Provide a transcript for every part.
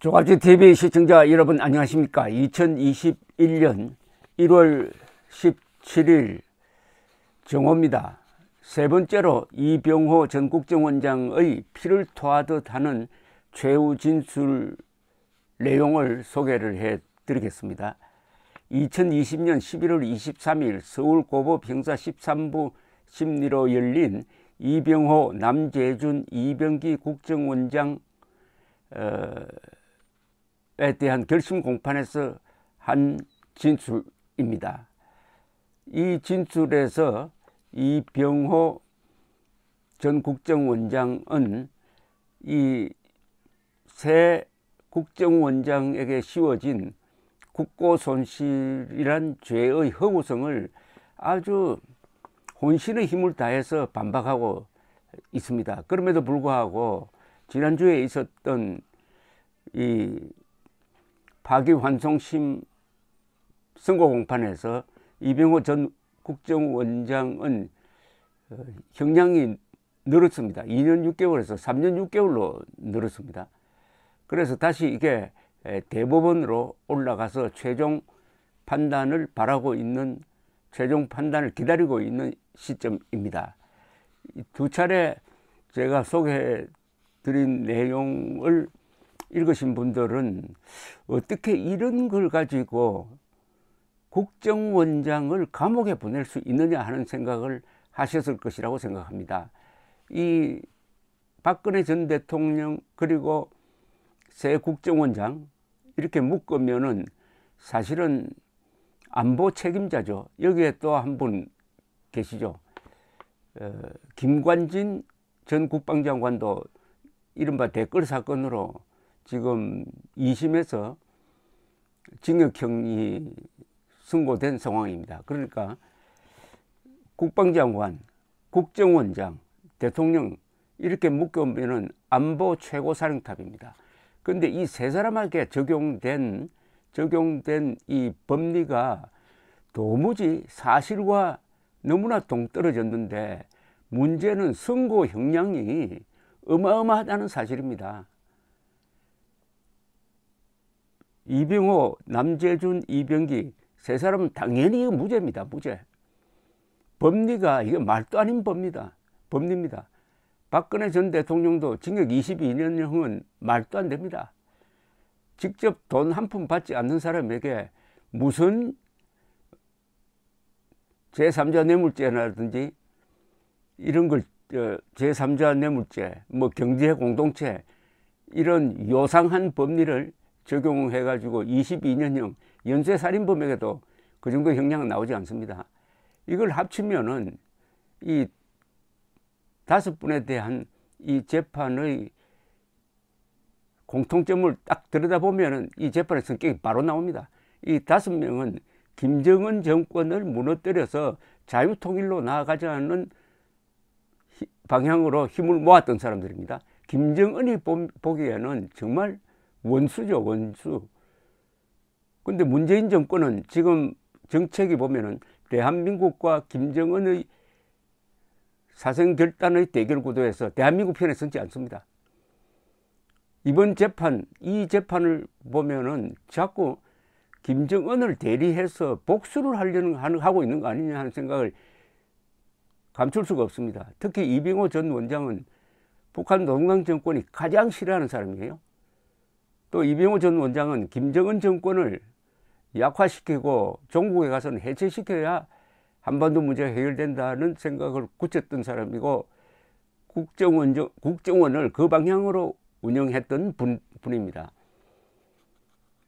조갑지 TV 시청자 여러분 안녕하십니까 2021년 1월 17일 정호입니다 세 번째로 이병호 전 국정원장의 피를 토하듯 하는 최후 진술 내용을 소개를 해 드리겠습니다 2020년 11월 23일 서울고법 형사 13부 심리로 열린 이병호, 남재준, 이병기 국정원장 어, 중국에 대한 결심 공판에서 한 진술입니다. 이 진술에서 이병호 전 국정원장은 이 새 국정원장에게 씌워진 국고손실이란 죄의 허구성을 아주 혼신의 힘을 다해서 반박하고 있습니다. 그럼에도 불구하고 지난주에 있었던 이 박위환송심 선고 공판에서 이병호 전 국정원장은 어, 형량이 늘었습니다. 2년 6개월에서 3년 6개월로 늘었습니다. 그래서 다시 이게 대법원으로 올라가서 최종 판단을 바라고 있는 최종 판단을 기다리고 있는 시점입니다. 두 차례 제가 소개해 드린 내용을 읽으신 분들은 어떻게 이런 걸 가지고 국정원장을 감옥에 보낼 수 있느냐 하는 생각을 하셨을 것이라고 생각합니다. 이 박근혜 전 대통령 그리고 새 국정원장 이렇게 묶으면은 사실은 안보 책임자죠. 여기에 또 한 분 계시죠. 어, 김관진 전 국방장관도 이른바 댓글 사건으로 지금 2심에서 징역형이 선고된 상황입니다. 그러니까 국방장관, 국정원장, 대통령 이렇게 묶으면 안보 최고 사령탑입니다. 그런데 이 세 사람에게 적용된 적용된 이 법리가 도무지 사실과 너무나 동떨어졌는데 문제는 선고 형량이 어마어마하다는 사실입니다. 이병호, 남재준, 이병기 세 사람은 당연히 무죄입니다. 무죄. 법리가 이게 말도 아닌 법리다 법리입니다. 박근혜 전 대통령도 징역 22년형은 말도 안 됩니다. 직접 돈 한 푼 받지 않는 사람에게 무슨 제3자 뇌물죄라든지 이런 걸 어, 제3자 뇌물죄, 뭐 경제 공동체 이런 요상한 법리를 적용해가지고 22년형 연쇄살인범에게도 그 정도 형량은 나오지 않습니다. 이걸 합치면은 이 다섯 분에 대한 이 재판의 공통점을 딱 들여다보면은 이 재판의 성격이 바로 나옵니다. 이 다섯 명은 김정은 정권을 무너뜨려서 자유통일로 나아가자는 방향으로 힘을 모았던 사람들입니다. 김정은이 보기에는 정말 원수죠, 원수. 근데 문재인 정권은 지금 정책이 보면은 대한민국과 김정은의 사생 결단의 대결 구도에서 대한민국 편에 서지 않습니다. 이번 재판, 이 재판을 보면은 자꾸 김정은을 대리해서 복수를 하려는 하고 있는 거 아니냐 하는 생각을 감출 수가 없습니다. 특히 이병호 전 원장은 북한 노동당 정권이 가장 싫어하는 사람이에요. 또 이병호 전 원장은 김정은 정권을 약화시키고 종국에 가서는 해체시켜야 한반도 문제가 해결된다는 생각을 굳혔던 사람이고 국정원, 국정원을 그 방향으로 운영했던 분, 분입니다.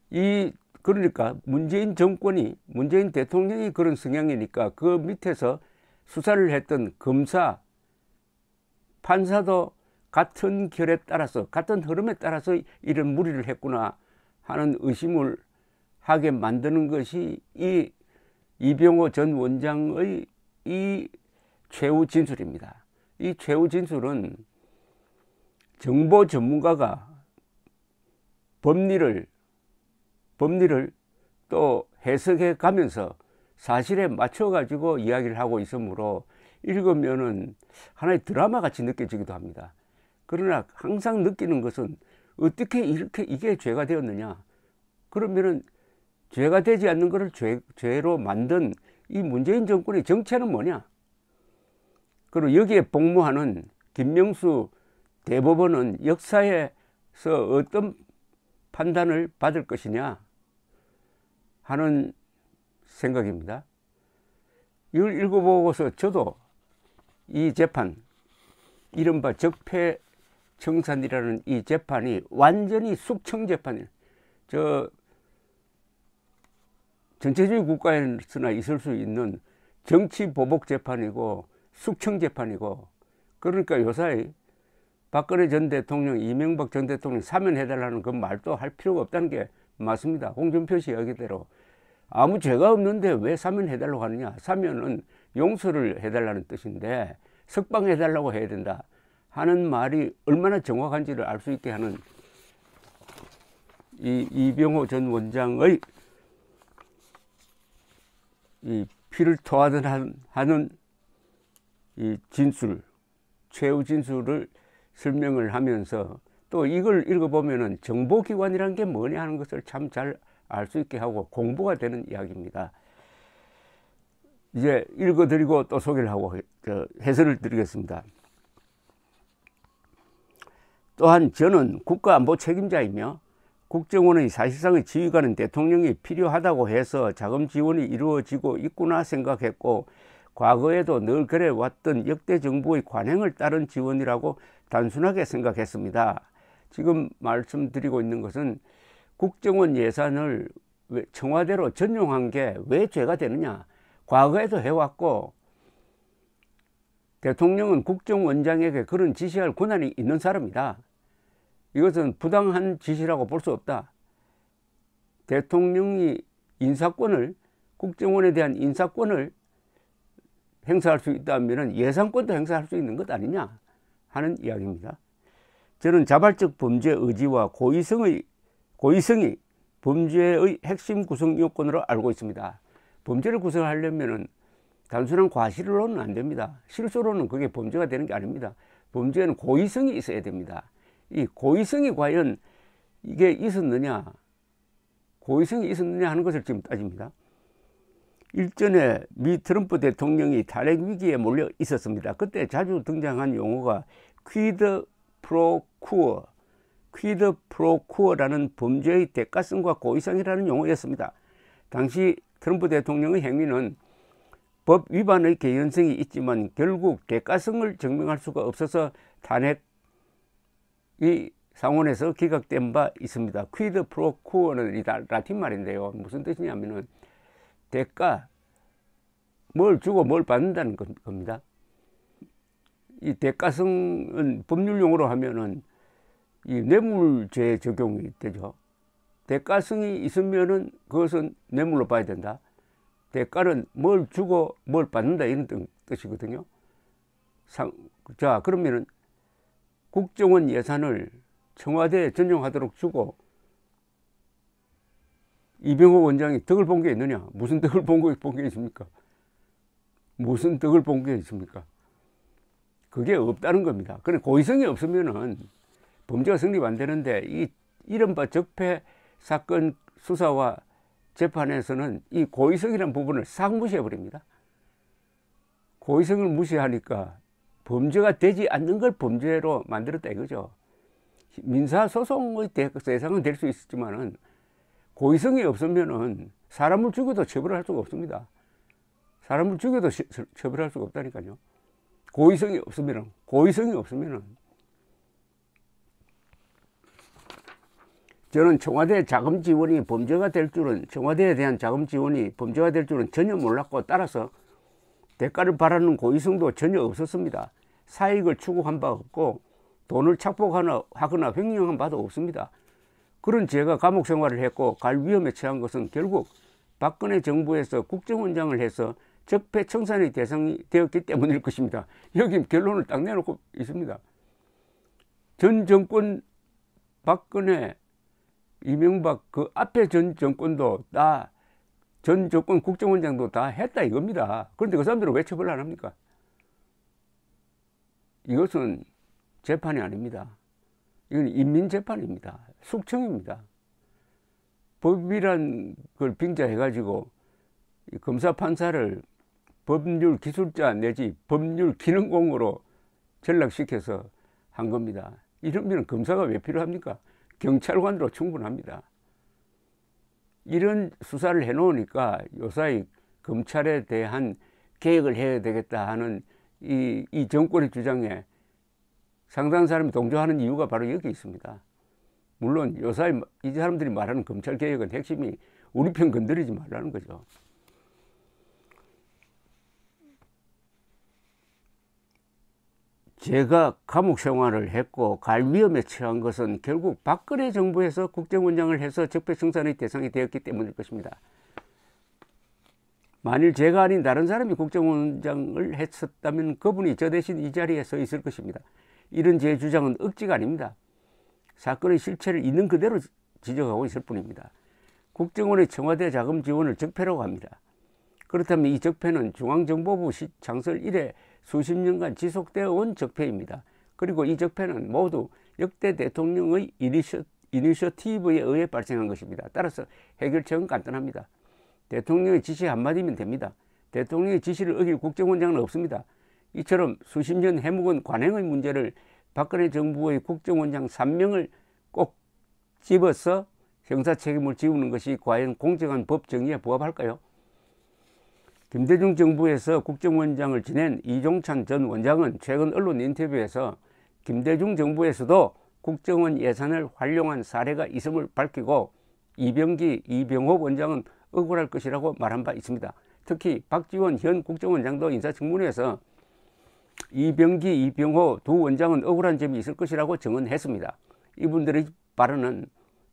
이 그러니까 문재인 정권이 문재인 대통령이 그런 성향이니까 그 밑에서 수사를 했던 검사, 판사도 같은 결에 따라서 같은 흐름에 따라서 이런 무리를 했구나 하는 의심을 하게 만드는 것이 이 이병호 전 원장의 이 최후 진술입니다. 이 최후 진술은 정보 전문가가 법리를 법리를 또 해석해 가면서 사실에 맞춰 가지고 이야기를 하고 있으므로 읽으면은 하나의 드라마 같이 느껴지기도 합니다. 그러나 항상 느끼는 것은 어떻게 이렇게 이게 죄가 되었느냐. 그러면은 죄가 되지 않는 것을 죄, 죄로 만든 이 문재인 정권의 정체는 뭐냐? 그리고 여기에 복무하는 김명수 대법원은 역사에서 어떤 판단을 받을 것이냐 하는 생각입니다. 이걸 읽어보고서 저도 이 재판, 이른바 적폐 정산이라는 이 재판이 완전히 숙청 재판이에요. 저전체적인 국가에서나 있을 수 있는 정치 보복 재판이고 숙청 재판이고 그러니까 요사이 박근혜 전 대통령, 이명박 전 대통령 사면해달라는 그 말도 할 필요가 없다는 게 맞습니다. 홍준표 씨 이야기대로 아무 죄가 없는데 왜 사면해달라고 하느냐. 사면은 용서를 해달라는 뜻인데 석방해달라고 해야 된다. 하는 말이 얼마나 정확한지를 알 수 있게 하는 이 이병호 전 원장의 이 피를 토하듯 하는 이 진술, 최후 진술을 설명을 하면서 또 이걸 읽어보면은 정보기관이란 게 뭐냐 하는 것을 참 잘 알 수 있게 하고 공부가 되는 이야기입니다. 이제 읽어드리고 또 소개를 하고 그 해설을 드리겠습니다. 또한 저는 국가안보 책임자이며 국정원의 사실상의 지휘관은 대통령이 필요하다고 해서 자금 지원이 이루어지고 있구나 생각했고 과거에도 늘 그래왔던 역대 정부의 관행을 따른 지원이라고 단순하게 생각했습니다. 지금 말씀드리고 있는 것은 국정원 예산을 청와대로 전용한 게 왜 죄가 되느냐 과거에도 해왔고 대통령은 국정원장에게 그런 지시할 권한이 있는 사람이다. 이것은 부당한 지시라고 볼 수 없다. 대통령이 인사권을 국정원에 대한 인사권을 행사할 수 있다면 예산권도 행사할 수 있는 것 아니냐 하는 이야기입니다. 저는 자발적 범죄 의지와 고의성의 고의성이 범죄의 핵심 구성 요건으로 알고 있습니다. 범죄를 구성하려면은 단순한 과실로는 안 됩니다. 실수로는 그게 범죄가 되는 게 아닙니다. 범죄는 고의성이 있어야 됩니다. 이 고의성이 과연 이게 있었느냐, 고의성이 있었느냐 하는 것을 지금 따집니다. 일전에 미 트럼프 대통령이 탈핵 위기에 몰려 있었습니다. 그때 자주 등장한 용어가 퀴드 프로쿠어, 퀴드 프로쿠어라는 범죄의 대가성과 고의성이라는 용어였습니다. 당시 트럼프 대통령의 행위는 법 위반의 개연성이 있지만 결국 대가성을 증명할 수가 없어서 탄핵이 상원에서 기각된 바 있습니다. 퀴드 프로쿠어는 이 라틴 말인데요. 무슨 뜻이냐면은 대가 뭘 주고 뭘 받는다는 겁니다. 이 대가성은 법률용어로 하면은 이 뇌물죄 적용이 되죠. 대가성이 있으면은 그것은 뇌물로 봐야 된다. 대가는 뭘 주고 뭘 받는다 이런 뜻이거든요. 자 그러면은 국정원 예산을 청와대에 전용하도록 주고 이병호 원장이 덕을 본 게 있느냐? 무슨 덕을 본게 본게 있습니까? 무슨 덕을 본 게 있습니까? 그게 없다는 겁니다. 그래 고의성이 없으면은 범죄가 성립 안 되는데 이 이른바 적폐 사건 수사와 재판에서는 이 고의성이라는 부분을 싹 무시해 버립니다. 고의성을 무시하니까 범죄가 되지 않는 걸 범죄로 만들었다 이거죠. 민사소송의 대상은 될 수 있었지만은 고의성이 없으면은 사람을 죽여도 처벌할 수가 없습니다. 사람을 죽여도 처벌할 수가 없다니까요. 고의성이 없으면 고의성이 없으면은 저는 청와대 자금 지원이 범죄가 될 줄은 청와대에 대한 자금 지원이 범죄가 될 줄은 전혀 몰랐고 따라서 대가를 바라는 고의성도 전혀 없었습니다. 사익을 추구한 바 없고 돈을 착복하거나 횡령한 바도 없습니다. 그런 제가 감옥 생활을 했고 갈 위험에 처한 것은 결국 박근혜 정부에서 국정원장을 해서 적폐청산의 대상이 되었기 때문일 것입니다. 여기 결론을 딱 내놓고 있습니다. 전 정권 박근혜 이명박 그 앞에 전 정권도 다 전 정권 국정원장도 다 했다 이겁니다. 그런데 그 사람들은 왜 처벌을 안 합니까? 이것은 재판이 아닙니다. 이건 인민재판입니다. 숙청입니다. 법이란 걸 빙자해가지고 검사 판사를 법률 기술자 내지 법률 기능공으로 전락시켜서 한 겁니다. 이러면 검사가 왜 필요합니까? 경찰관으로 충분합니다. 이런 수사를 해놓으니까 요사이 검찰에 대한 계획을 해야 되겠다 하는 이, 이 정권의 주장에 상당 사람이 동조하는 이유가 바로 여기 있습니다. 물론 요사이 이 사람들이 말하는 검찰 개혁은 핵심이 우리 편 건드리지 말라는 거죠. 제가 감옥 생활을 했고 갈 위험에 처한 것은 결국 박근혜 정부에서 국정원장을 해서 적폐청산의 대상이 되었기 때문일 것입니다. 만일 제가 아닌 다른 사람이 국정원장을 했었다면 그분이 저 대신 이 자리에 서 있을 것입니다. 이런 제 주장은 억지가 아닙니다. 사건의 실체를 있는 그대로 지적하고 있을 뿐입니다. 국정원의 청와대 자금 지원을 적폐라고 합니다. 그렇다면 이 적폐는 중앙정보부 장설 1회 수십 년간 지속되어 온 적폐입니다. 그리고 이 적폐는 모두 역대 대통령의 이니셔, 이니셔티브에 의해 발생한 것입니다. 따라서 해결책은 간단합니다. 대통령의 지시 한마디면 됩니다. 대통령의 지시를 어길 국정원장은 없습니다. 이처럼 수십 년 해묵은 관행의 문제를 박근혜 정부의 국정원장 3명을 꼭 집어서 형사 책임을 지우는 것이 과연 공정한 법 정의에 부합할까요? 김대중 정부에서 국정원장을 지낸 이종찬 전 원장은 최근 언론 인터뷰에서 김대중 정부에서도 국정원 예산을 활용한 사례가 있음을 밝히고 이병기, 이병호 원장은 억울할 것이라고 말한 바 있습니다. 특히 박지원 현 국정원장도 인사청문회에서 이병기, 이병호 두 원장은 억울한 점이 있을 것이라고 증언했습니다. 이분들의 발언은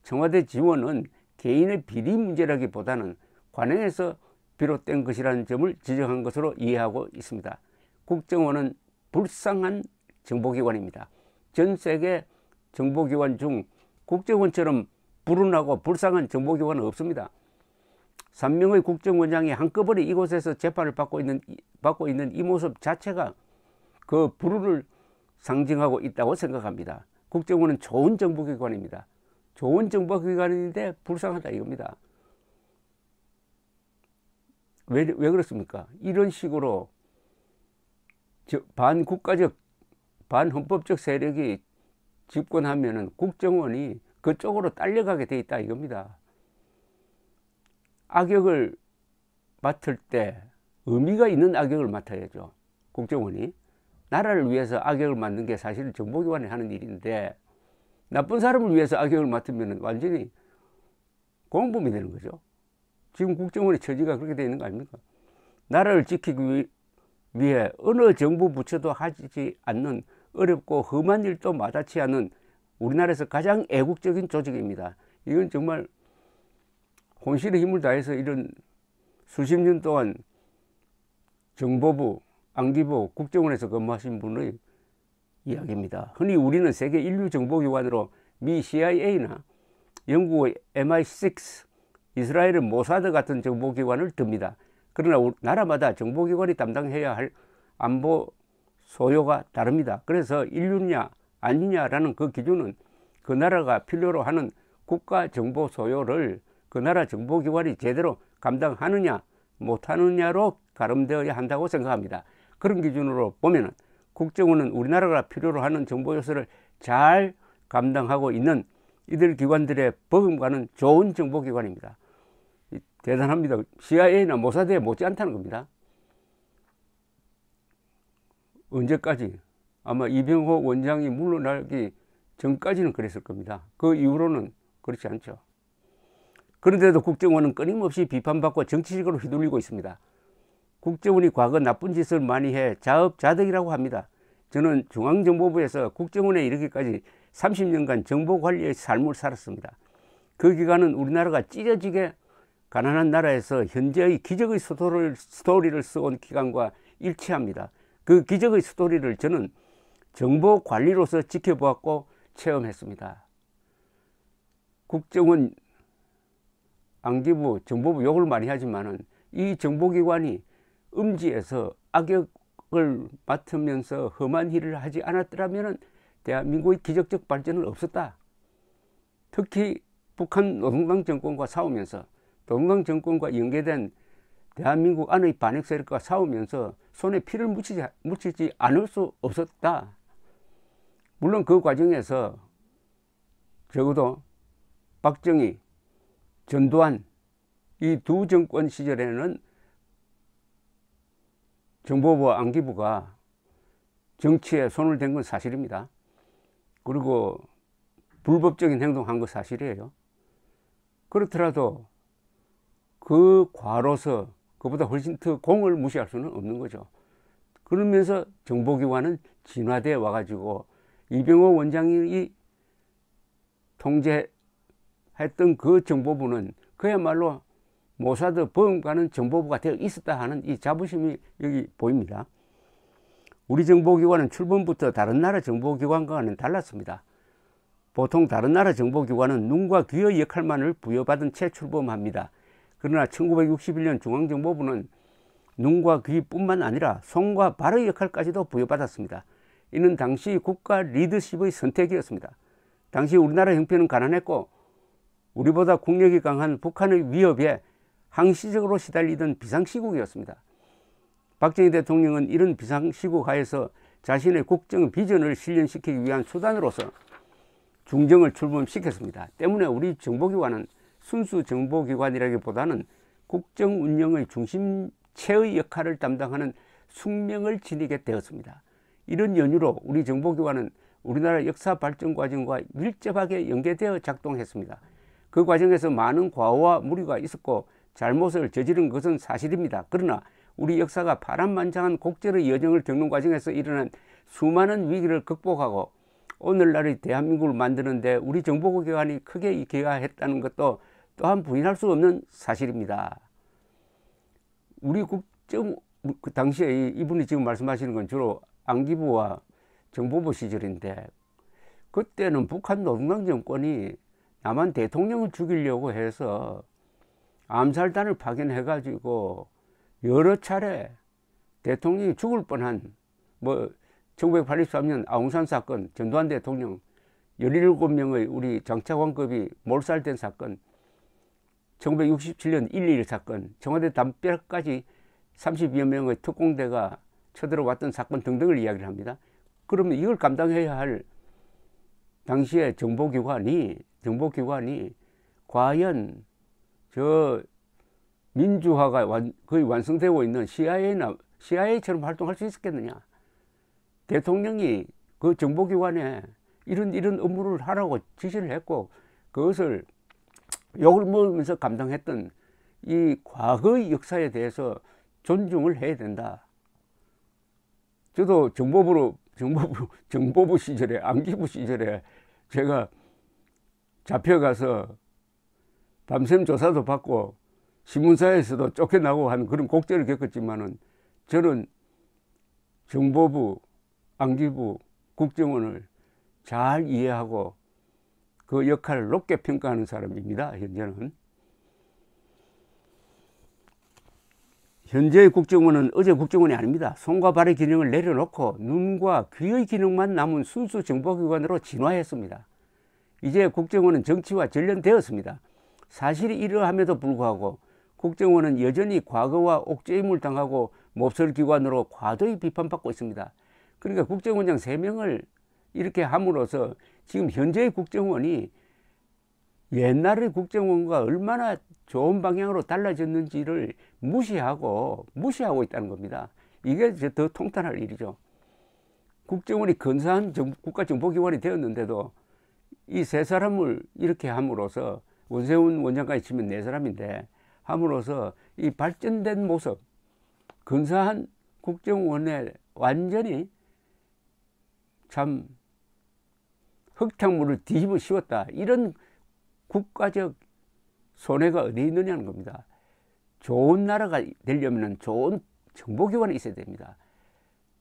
청와대 지원은 개인의 비리 문제라기보다는 관행에서 비롯된 것이라는 점을 지적한 것으로 이해하고 있습니다. 국정원은 불쌍한 정보기관입니다. 전 세계 정보기관 중 국정원처럼 불운하고 불쌍한 정보기관은 없습니다. 3명의 국정원장이 한꺼번에 이곳에서 재판을 받고 있는, 받고 있는 이 모습 자체가 그 불운을 상징하고 있다고 생각합니다. 국정원은 좋은 정보기관입니다. 좋은 정보기관인데 불쌍하다 이겁니다. 왜, 왜 그렇습니까? 이런 식으로 반국가적, 반헌법적 세력이 집권하면 국정원이 그쪽으로 딸려가게 돼 있다 이겁니다. 악역을 맡을 때 의미가 있는 악역을 맡아야죠. 국정원이. 나라를 위해서 악역을 맡는 게 사실은 정보기관이 하는 일인데 나쁜 사람을 위해서 악역을 맡으면 완전히 공범이 되는 거죠. 지금 국정원의 처지가 그렇게 되어 있는 거 아닙니까? 나라를 지키기 위해 어느 정부 부처도 하지 않는 어렵고 험한 일도 마다치 않은 우리나라에서 가장 애국적인 조직입니다. 이건 정말 혼신의 힘을 다해서 이런 수십 년 동안 정보부, 안기부, 국정원에서 근무하신 분의 이야기입니다. 흔히 우리는 세계 인류 정보기관으로 미 CIA나 영국의 MI6 이스라엘은 모사드 같은 정보기관을 듭니다. 그러나 나라마다 정보기관이 담당해야 할 안보 소요가 다릅니다. 그래서 인류냐 아니냐라는 그 기준은 그 나라가 필요로 하는 국가 정보 소요를 그 나라 정보기관이 제대로 감당하느냐 못하느냐로 가름되어야 한다고 생각합니다. 그런 기준으로 보면 국정원은 우리나라가 필요로 하는 정보 요소를 잘 감당하고 있는 이들 기관들의 버금가는 좋은 정보기관입니다. 대단합니다. CIA나 모사대에 못지않다는 겁니다. 언제까지? 아마 이병호 원장이 물러나기 전까지는 그랬을 겁니다. 그 이후로는 그렇지 않죠. 그런데도 국정원은 끊임없이 비판받고 정치적으로 휘둘리고 있습니다. 국정원이 과거 나쁜 짓을 많이 해 자업자득이라고 합니다. 저는 중앙정보부에서 국정원에 이르기까지 30년간 정보관리의 삶을 살았습니다. 그 기간은 우리나라가 찢어지게 가난한 나라에서 현재의 기적의 스토리를, 스토리를 써온 기관과 일치합니다. 그 기적의 스토리를 저는 정보 관리로서 지켜보았고 체험했습니다. 국정원 안기부 정보부 욕을 많이 하지만은 이 정보기관이 음지에서 악역을 맡으면서 험한 일을 하지 않았더라면은 대한민국의 기적적 발전은 없었다. 특히 북한 노동당 정권과 싸우면서 동강 정권과 연계된 대한민국 안의 반역 세력과 싸우면서 손에 피를 묻히지, 묻히지 않을 수 없었다. 물론 그 과정에서 적어도 박정희, 전두환 이 두 정권 시절에는 정보부와 안기부가 정치에 손을 댄 건 사실입니다. 그리고 불법적인 행동한 건 사실이에요. 그렇더라도 그 과로서 그보다 훨씬 더 공을 무시할 수는 없는 거죠. 그러면서 정보기관은 진화돼 와가지고 이병호 원장이 통제했던 그 정보부는 그야말로 모사드 범가는 정보부가 되어 있었다 하는 이 자부심이 여기 보입니다. 우리 정보기관은 출범부터 다른 나라 정보기관과는 달랐습니다. 보통 다른 나라 정보기관은 눈과 귀의 역할만을 부여받은 채 출범합니다. 그러나 1961년 중앙정보부는 눈과 귀뿐만 아니라 손과 발의 역할까지도 부여받았습니다. 이는 당시 국가 리더십의 선택이었습니다. 당시 우리나라 형편은 가난했고 우리보다 국력이 강한 북한의 위협에 항시적으로 시달리던 비상시국이었습니다. 박정희 대통령은 이런 비상시국 하에서 자신의 국정 비전을 실현시키기 위한 수단으로서 중정을 출범시켰습니다. 때문에 우리 정보기관은 순수 정보기관이라기보다는 국정 운영의 중심체의 역할을 담당하는 숙명을 지니게 되었습니다. 이런 연유로 우리 정보기관은 우리나라 역사 발전 과정과 밀접하게 연계되어 작동했습니다. 그 과정에서 많은 과오와 무리가 있었고 잘못을 저지른 것은 사실입니다. 그러나 우리 역사가 파란만장한 곡절의 여정을 겪는 과정에서 일어난 수많은 위기를 극복하고 오늘날의 대한민국을 만드는데 우리 정보기관이 크게 기여했다는 것도 또한 부인할 수 없는 사실입니다. 우리 국정 그 당시에 이분이 지금 말씀하시는 건 주로 안기부와 정보부 시절인데 그때는 북한 노동당 정권이 남한 대통령을 죽이려고 해서 암살단을 파견해 가지고 여러 차례 대통령이 죽을 뻔한 뭐 1983년 아웅산 사건 전두환 대통령 17명의 우리 장차관급이 몰살된 사건 1967년 1.1 사건, 청와대 담벼락까지 32여 명의 특공대가 쳐들어왔던 사건 등등을 이야기를 합니다. 그러면 이걸 감당해야 할 당시의 정보기관이, 정보기관이 과연 저 민주화가 완, 거의 완성되고 있는 CIA나, CIA처럼 활동할 수 있었겠느냐. 대통령이 그 정보기관에 이런, 이런 업무를 하라고 지시를 했고, 그것을 욕을 먹으면서 감당했던 이 과거의 역사에 대해서 존중을 해야 된다. 저도 정보부로 정보부 정보부 시절에 안기부 시절에 제가 잡혀가서 밤샘 조사도 받고 신문사에서도 쫓겨나고 하는 그런 곡절을 겪었지만은 저는 정보부 안기부 국정원을 잘 이해하고 그 역할을 높게 평가하는 사람입니다. 현재는. 현재의 국정원은 어제 국정원이 아닙니다. 손과 발의 기능을 내려놓고 눈과 귀의 기능만 남은 순수 정보기관으로 진화했습니다. 이제 국정원은 정치와 전련되었습니다. 사실이 이러함에도 불구하고 국정원은 여전히 과거와 옥죄임을 당하고 몹쓸 기관으로 과도히 비판받고 있습니다. 그러니까 국정원장 3명을 이렇게 함으로써 지금 현재의 국정원이 옛날의 국정원과 얼마나 좋은 방향으로 달라졌는지를 무시하고 무시하고 있다는 겁니다. 이게 더 통탄할 일이죠. 국정원이 근사한 국가정보기관이 되었는데도 이 세 사람을 이렇게 함으로써 원세훈 원장까지 치면 네 사람인데 함으로써 이 발전된 모습, 근사한 국정원에 완전히 참 흙탕물을 뒤집어 씌웠다. 이런 국가적 손해가 어디 있느냐는 겁니다. 좋은 나라가 되려면 좋은 정보기관이 있어야 됩니다.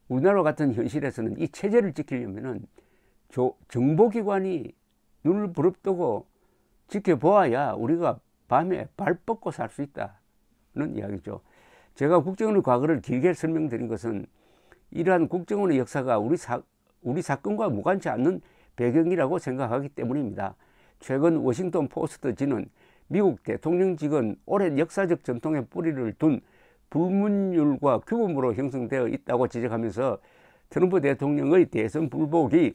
우리나라 같은 현실에서는 이 체제를 지키려면 정보기관이 눈을 부릅뜨고 지켜보아야 우리가 밤에 발 뻗고 살 수 있다는 이야기죠. 제가 국정원의 과거를 길게 설명드린 것은 이러한 국정원의 역사가 우리, 사, 우리 사건과 무관치 않는 배경이라고 생각하기 때문입니다. 최근 워싱턴 포스트지는 미국 대통령직은 오랜 역사적 전통의 뿌리를 둔 불문율과 규범으로 형성되어 있다고 지적하면서 트럼프 대통령의 대선 불복이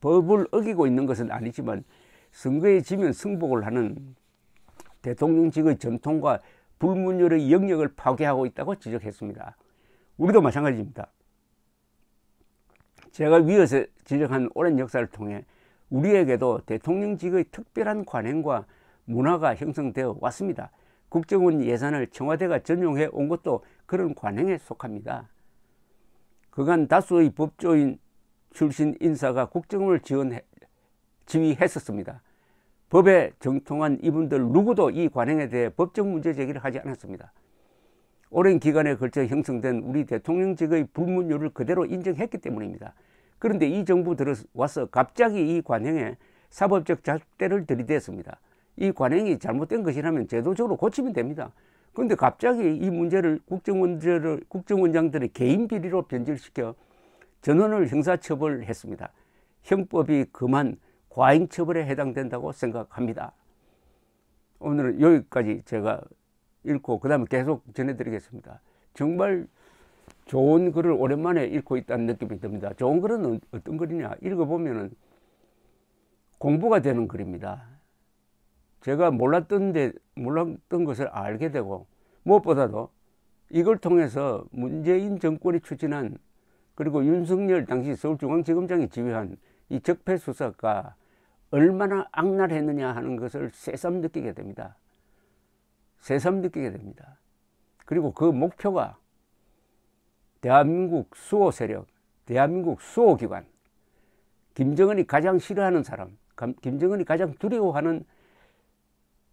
법을 어기고 있는 것은 아니지만 선거에 지면 승복을 하는 대통령직의 전통과 불문율의 영역을 파괴하고 있다고 지적했습니다. 우리도 마찬가지입니다. 제가 위에서 지적한 오랜 역사를 통해 우리에게도 대통령직의 특별한 관행과 문화가 형성되어 왔습니다. 국정원 예산을 청와대가 전용해 온 것도 그런 관행에 속합니다. 그간 다수의 법조인 출신 인사가 국정원을 지원해, 지휘했었습니다. 법에 정통한 이분들 누구도 이 관행에 대해 법적 문제 제기를 하지 않았습니다. 오랜 기간에 걸쳐 형성된 우리 대통령직의 불문율을 그대로 인정했기 때문입니다. 그런데 이 정부 들어와서 갑자기 이 관행에 사법적 잣대를 들이댔습니다. 이 관행이 잘못된 것이라면 제도적으로 고치면 됩니다. 그런데 갑자기 이 문제를 국정원제를, 국정원장들의 개인 비리로 변질시켜 전원을 형사처벌했습니다. 형법이 그만 과잉처벌에 해당된다고 생각합니다. 오늘은 여기까지 제가 읽고 그 다음에 계속 전해드리겠습니다. 정말 좋은 글을 오랜만에 읽고 있다는 느낌이 듭니다. 좋은 글은 어, 어떤 글이냐? 읽어보면 공부가 되는 글입니다. 제가 몰랐던 데, 몰랐던 것을 알게 되고, 무엇보다도 이걸 통해서 문재인 정권이 추진한 그리고 윤석열 당시 서울중앙지검장이 지휘한 이 적폐수사가 얼마나 악랄했느냐 하는 것을 새삼 느끼게 됩니다. 새삼 느끼게 됩니다. 그리고 그 목표가 대한민국 수호 세력, 대한민국 수호 기관, 김정은이 가장 싫어하는 사람, 김정은이 가장 두려워하는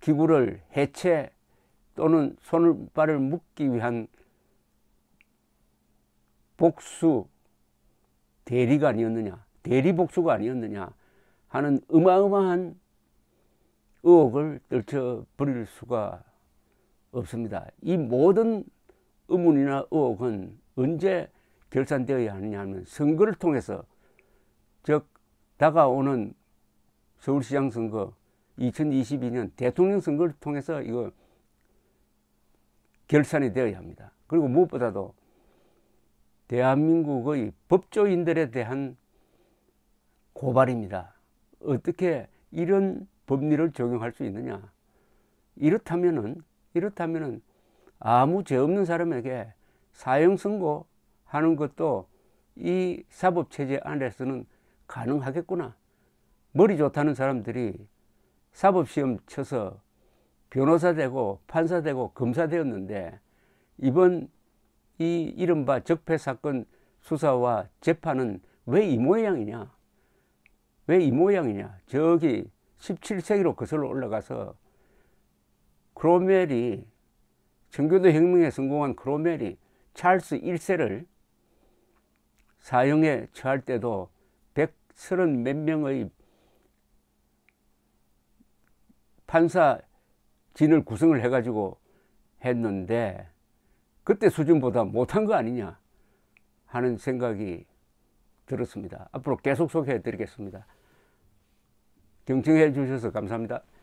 기구를 해체 또는 손을 발을 묶기 위한 복수 대리가 아니었느냐, 대리 복수가 아니었느냐 하는 어마어마한 의혹을 떨쳐버릴 수가 없습니다. 이 모든 의문이나 의혹은 언제 결산되어야 하느냐 하면 선거를 통해서 즉 다가오는 서울시장 선거 2022년 대통령 선거를 통해서 이거 결산이 되어야 합니다. 그리고 무엇보다도 대한민국의 법조인들에 대한 고발입니다. 어떻게 이런 법리를 적용할 수 있느냐. 이렇다면은, 이렇다면은 아무 죄 없는 사람에게 사형 선고하는 것도 이 사법 체제 안에서는 가능하겠구나. 머리 좋다는 사람들이 사법 시험 쳐서 변호사 되고 판사 되고 검사 되었는데 이번 이 이른바 적폐 사건 수사와 재판은 왜 이 모양이냐? 왜 이 모양이냐? 저기 17세기로 거슬러 올라가서 크로멜이 청교도 혁명에 성공한 크로멜이 찰스 1세를 사형에 처할 때도 130 몇 명의 판사진을 구성을 해가지고 했는데 그때 수준보다 못한 거 아니냐 하는 생각이 들었습니다. 앞으로 계속 소개해 드리겠습니다. 경청해 주셔서 감사합니다.